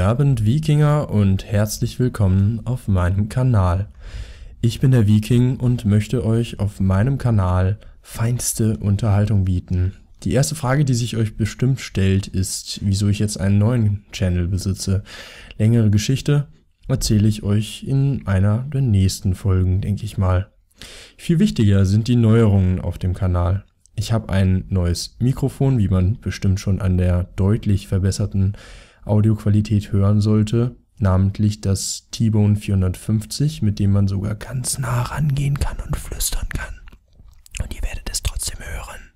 Abend Wikinger und herzlich willkommen auf meinem Kanal. Ich bin der Viking und möchte euch auf meinem Kanal feinste Unterhaltung bieten. Die erste Frage, die sich euch bestimmt stellt, ist, wieso ich jetzt einen neuen Channel besitze. Längere Geschichte erzähle ich euch in einer der nächsten Folgen, denke ich mal. Viel wichtiger sind die Neuerungen auf dem Kanal. Ich habe ein neues Mikrofon, wie man bestimmt schon an der deutlich verbesserten Audioqualität hören sollte, namentlich das T-Bone 450, mit dem man sogar ganz nah rangehen kann und flüstern kann. Und ihr werdet es trotzdem hören.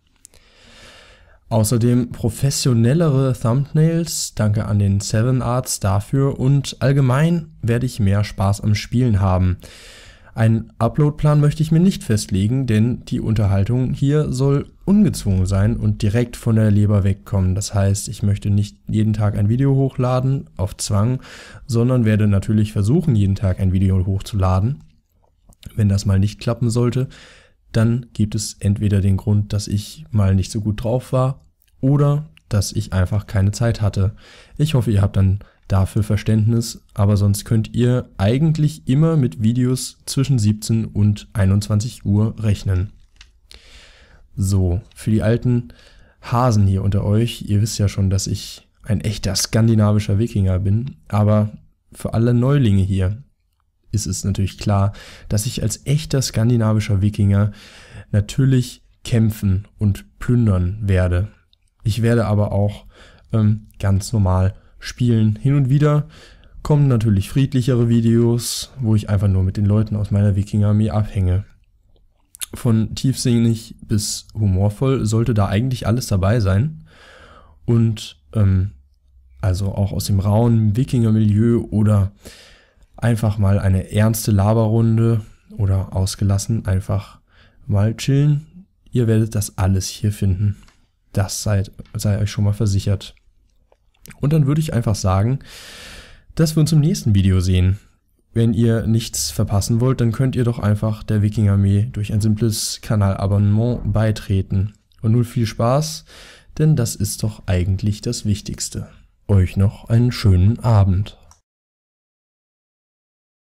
Außerdem professionellere Thumbnails, danke an den Seven Arts dafür und allgemein werde ich mehr Spaß am Spielen haben. Einen Uploadplan möchte ich mir nicht festlegen, denn die Unterhaltung hier soll ungezwungen sein und direkt von der Leber wegkommen. Das heißt, ich möchte nicht jeden Tag ein Video hochladen auf Zwang, sondern werde natürlich versuchen, jeden Tag ein Video hochzuladen. Wenn das mal nicht klappen sollte, dann gibt es entweder den Grund, dass ich mal nicht so gut drauf war oder dass ich einfach keine Zeit hatte. Ich hoffe, ihr habt dann dafür Verständnis, aber sonst könnt ihr eigentlich immer mit Videos zwischen 17 und 21 Uhr rechnen. So, für die alten Hasen hier unter euch, ihr wisst ja schon, dass ich ein echter skandinavischer Wikinger bin, aber für alle Neulinge hier ist es natürlich klar, dass ich als echter skandinavischer Wikinger natürlich kämpfen und plündern werde. Ich werde aber auch ähm, ganz normal spielen. Hin und wieder kommen natürlich friedlichere Videos, wo ich einfach nur mit den Leuten aus meiner Wikinger-Armee abhänge. Von tiefsinnig bis humorvoll sollte da eigentlich alles dabei sein. Und ähm, also auch aus dem rauen Wikinger-Milieu oder einfach mal eine ernste Laberrunde oder ausgelassen einfach mal chillen. Ihr werdet das alles hier finden. Das seid, sei euch schon mal versichert. Und dann würde ich einfach sagen, dass wir uns im nächsten Video sehen. Wenn ihr nichts verpassen wollt, dann könnt ihr doch einfach der Wikingarmee durch ein simples Kanalabonnement beitreten. Und nun viel Spaß, denn das ist doch eigentlich das Wichtigste. Euch noch einen schönen Abend.